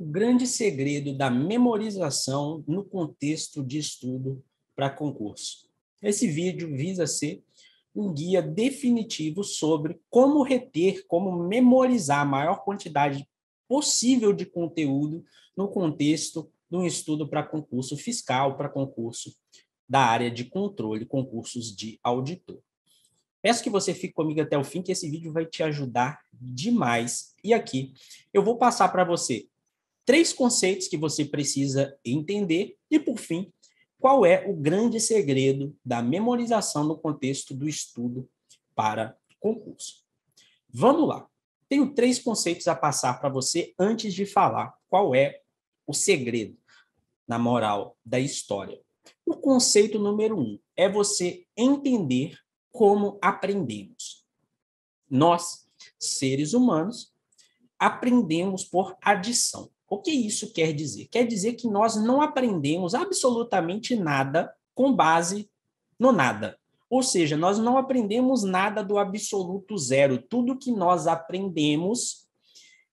o grande segredo da memorização no contexto de estudo para concurso. Esse vídeo visa ser um guia definitivo sobre como reter, como memorizar a maior quantidade possível de conteúdo no contexto de um estudo para concurso fiscal, para concurso da área de controle, concursos de auditor. Peço que você fique comigo até o fim, que esse vídeo vai te ajudar demais. E aqui eu vou passar para você três conceitos que você precisa entender e, por fim, qual é o grande segredo da memorização no contexto do estudo para concurso. Vamos lá. Tenho três conceitos a passar para você antes de falar qual é o segredo, na moral, da história. O conceito número um é você entender como aprendemos. Nós, seres humanos, aprendemos por adição. O que isso quer dizer? Quer dizer que nós não aprendemos absolutamente nada com base no nada. Ou seja, nós não aprendemos nada do absoluto zero. Tudo que nós aprendemos,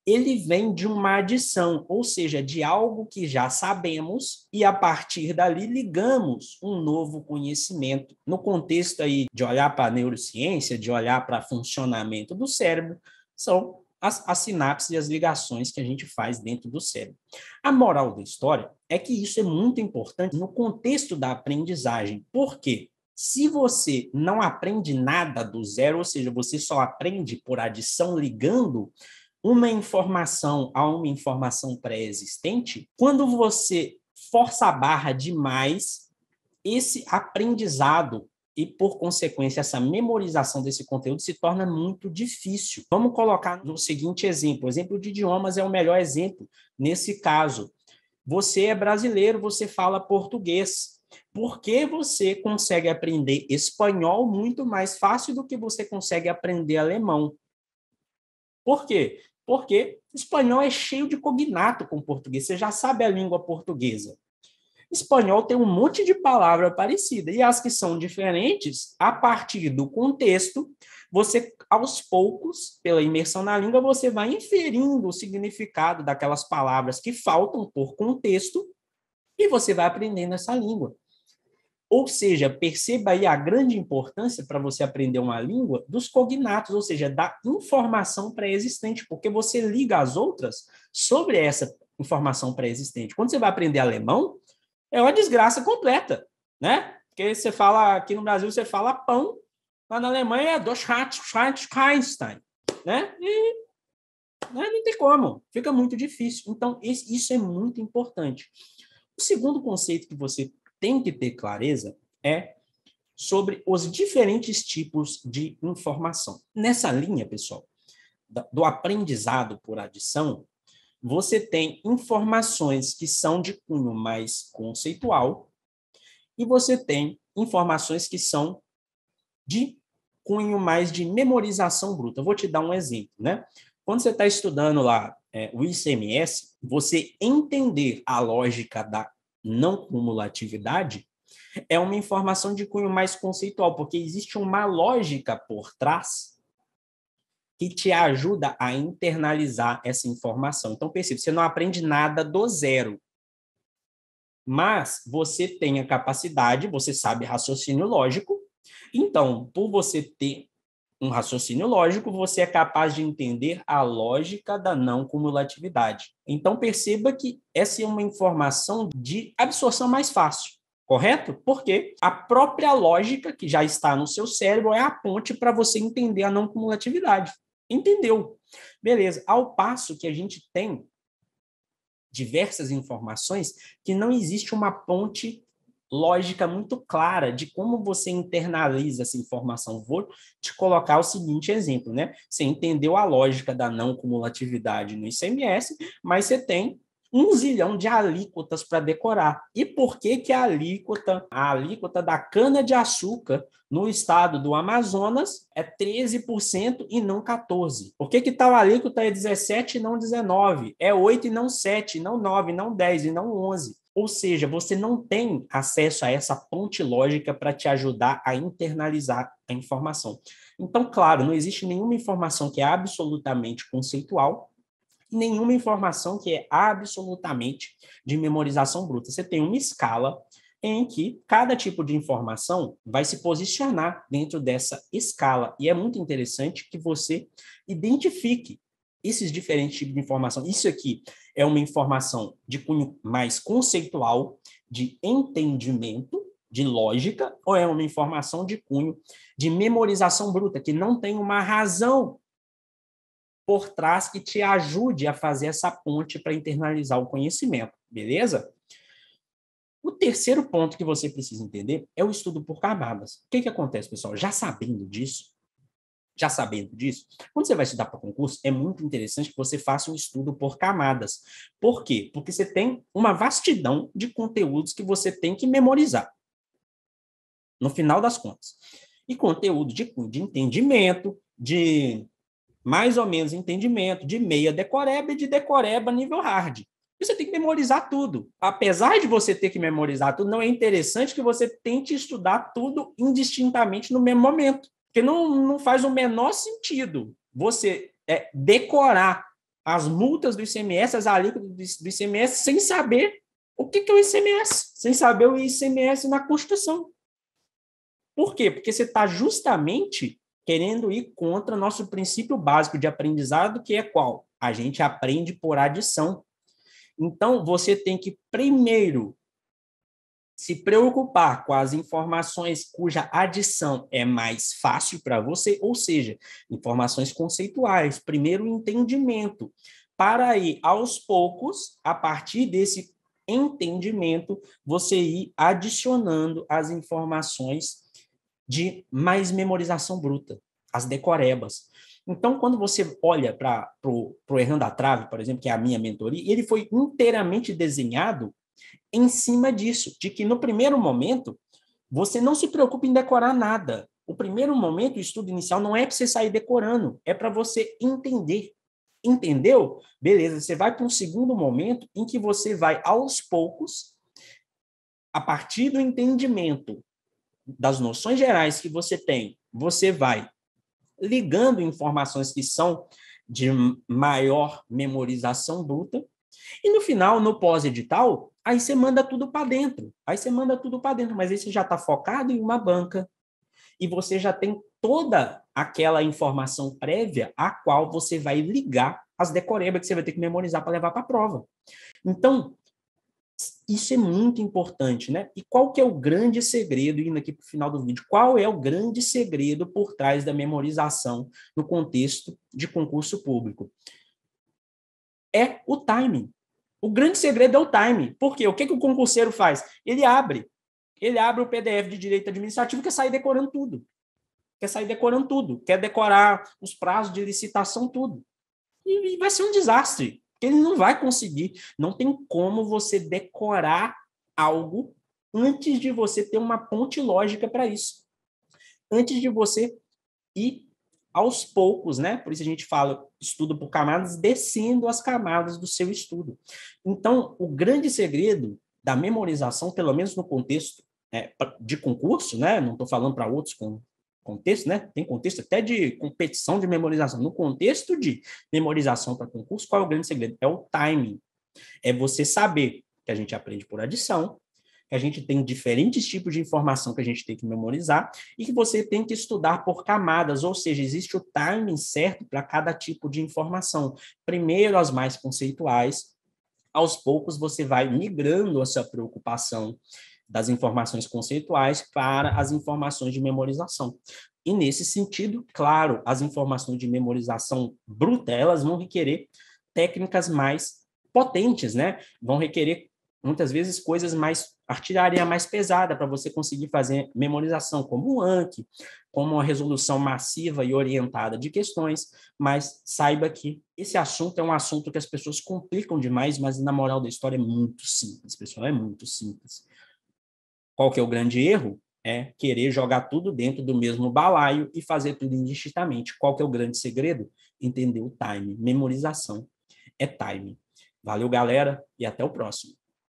ele vem de uma adição, ou seja, de algo que já sabemos e a partir dali ligamos um novo conhecimento. No contexto aí de olhar para a neurociência, de olhar para funcionamento do cérebro, são as, as sinapses e as ligações que a gente faz dentro do cérebro. A moral da história é que isso é muito importante no contexto da aprendizagem. Por quê? Se você não aprende nada do zero, ou seja, você só aprende por adição ligando uma informação a uma informação pré-existente, quando você força a barra demais, esse aprendizado e, por consequência, essa memorização desse conteúdo se torna muito difícil. Vamos colocar no seguinte exemplo: o exemplo de idiomas é o melhor exemplo nesse caso. Você é brasileiro, você fala português. Por que você consegue aprender espanhol muito mais fácil do que você consegue aprender alemão? Por quê? Porque espanhol é cheio de cognato com português, você já sabe a língua portuguesa. Espanhol tem um monte de palavra parecida e as que são diferentes, a partir do contexto, você aos poucos, pela imersão na língua, você vai inferindo o significado daquelas palavras que faltam por contexto e você vai aprendendo essa língua. Ou seja, perceba aí a grande importância para você aprender uma língua dos cognatos, ou seja, da informação pré-existente, porque você liga as outras sobre essa informação pré-existente. Quando você vai aprender alemão, é uma desgraça completa, né? Porque você fala, aqui no Brasil você fala pão, lá na Alemanha é Deutschland, né? E né, não tem como, fica muito difícil. Então, isso é muito importante. O segundo conceito que você tem que ter clareza é sobre os diferentes tipos de informação. Nessa linha, pessoal, do aprendizado por adição, você tem informações que são de cunho mais conceitual e você tem informações que são de cunho mais de memorização bruta. Eu vou te dar um exemplo, né? Quando você está estudando lá é, o ICMS, você entender a lógica da não cumulatividade é uma informação de cunho mais conceitual, porque existe uma lógica por trás que te ajuda a internalizar essa informação. Então, percebe, você não aprende nada do zero, mas você tem a capacidade, você sabe raciocínio lógico. Então, por você ter um raciocínio lógico, você é capaz de entender a lógica da não cumulatividade. Então, perceba que essa é uma informação de absorção mais fácil, correto? Porque a própria lógica que já está no seu cérebro é a ponte para você entender a não cumulatividade. Entendeu. Beleza. Ao passo que a gente tem diversas informações que não existe uma ponte lógica muito clara de como você internaliza essa informação. Vou te colocar o seguinte exemplo, né? Você entendeu a lógica da não cumulatividade no ICMS, mas você tem um zilhão de alíquotas para decorar. E por que que a alíquota, a alíquota da cana de açúcar no estado do Amazonas é 13% e não 14? Por que que tal alíquota é 17 e não 19? É 8 e não 7, não 9, não 10 e não 11? Ou seja, você não tem acesso a essa ponte lógica para te ajudar a internalizar a informação. Então, claro, não existe nenhuma informação que é absolutamente conceitual, nenhuma informação que é absolutamente de memorização bruta. Você tem uma escala em que cada tipo de informação vai se posicionar dentro dessa escala. E é muito interessante que você identifique esses diferentes tipos de informação. Isso aqui é uma informação de cunho mais conceitual, de entendimento, de lógica, ou é uma informação de cunho de memorização bruta, que não tem uma razão por trás que te ajude a fazer essa ponte para internalizar o conhecimento, beleza? O terceiro ponto que você precisa entender é o estudo por camadas. O que, que acontece, pessoal? Já sabendo disso, já sabendo disso, quando você vai estudar para concurso, é muito interessante que você faça um estudo por camadas. Por quê? Porque você tem uma vastidão de conteúdos que você tem que memorizar. No final das contas. E conteúdo de, de entendimento, de mais ou menos entendimento, de meia decoreba e de decoreba nível hard. você tem que memorizar tudo. Apesar de você ter que memorizar tudo, não é interessante que você tente estudar tudo indistintamente no mesmo momento, porque não, não faz o menor sentido você é, decorar as multas do ICMS, as alíquotas do ICMS, sem saber o que é o ICMS, sem saber o ICMS na Constituição. Por quê? Porque você está justamente querendo ir contra nosso princípio básico de aprendizado, que é qual? A gente aprende por adição. Então, você tem que primeiro se preocupar com as informações cuja adição é mais fácil para você, ou seja, informações conceituais, primeiro entendimento, para aí aos poucos, a partir desse entendimento, você ir adicionando as informações de mais memorização bruta, as decorebas. Então, quando você olha para o Hernando da Trave, por exemplo, que é a minha mentoria, ele foi inteiramente desenhado em cima disso, de que no primeiro momento você não se preocupe em decorar nada. O primeiro momento, o estudo inicial, não é para você sair decorando, é para você entender. Entendeu? Beleza, você vai para um segundo momento em que você vai aos poucos, a partir do entendimento das noções gerais que você tem, você vai ligando informações que são de maior memorização bruta, e no final, no pós-edital, aí você manda tudo para dentro. Aí você manda tudo para dentro, mas aí você já está focado em uma banca. E você já tem toda aquela informação prévia a qual você vai ligar as decorebas que você vai ter que memorizar para levar para a prova. Então, isso é muito importante, né? E qual que é o grande segredo, indo aqui para o final do vídeo, qual é o grande segredo por trás da memorização no contexto de concurso público? É o timing. O grande segredo é o timing. Por quê? O que, que o concurseiro faz? Ele abre. Ele abre o PDF de direito administrativo e quer sair decorando tudo. Quer sair decorando tudo. Quer decorar os prazos de licitação, tudo. E, e vai ser um desastre. Porque ele não vai conseguir. Não tem como você decorar algo antes de você ter uma ponte lógica para isso. Antes de você ir aos poucos, né? Por isso a gente fala estudo por camadas, descendo as camadas do seu estudo. Então, o grande segredo da memorização, pelo menos no contexto é, de concurso, né? Não estou falando para outros contexto, né? Tem contexto até de competição de memorização. No contexto de memorização para concurso, qual é o grande segredo? É o timing. É você saber que a gente aprende por adição, que a gente tem diferentes tipos de informação que a gente tem que memorizar e que você tem que estudar por camadas, ou seja, existe o timing certo para cada tipo de informação. Primeiro as mais conceituais, aos poucos você vai migrando a sua preocupação das informações conceituais para as informações de memorização. E nesse sentido, claro, as informações de memorização bruta, elas vão requerer técnicas mais potentes, né? Vão requerer muitas vezes coisas mais artilharia mais pesada para você conseguir fazer memorização, como o Anki, como uma resolução massiva e orientada de questões, mas saiba que esse assunto é um assunto que as pessoas complicam demais, mas na moral da história é muito simples, pessoal, é muito simples. Qual que é o grande erro? É querer jogar tudo dentro do mesmo balaio e fazer tudo indistintamente. Qual que é o grande segredo? Entender o time, memorização é time. Valeu, galera, e até o próximo.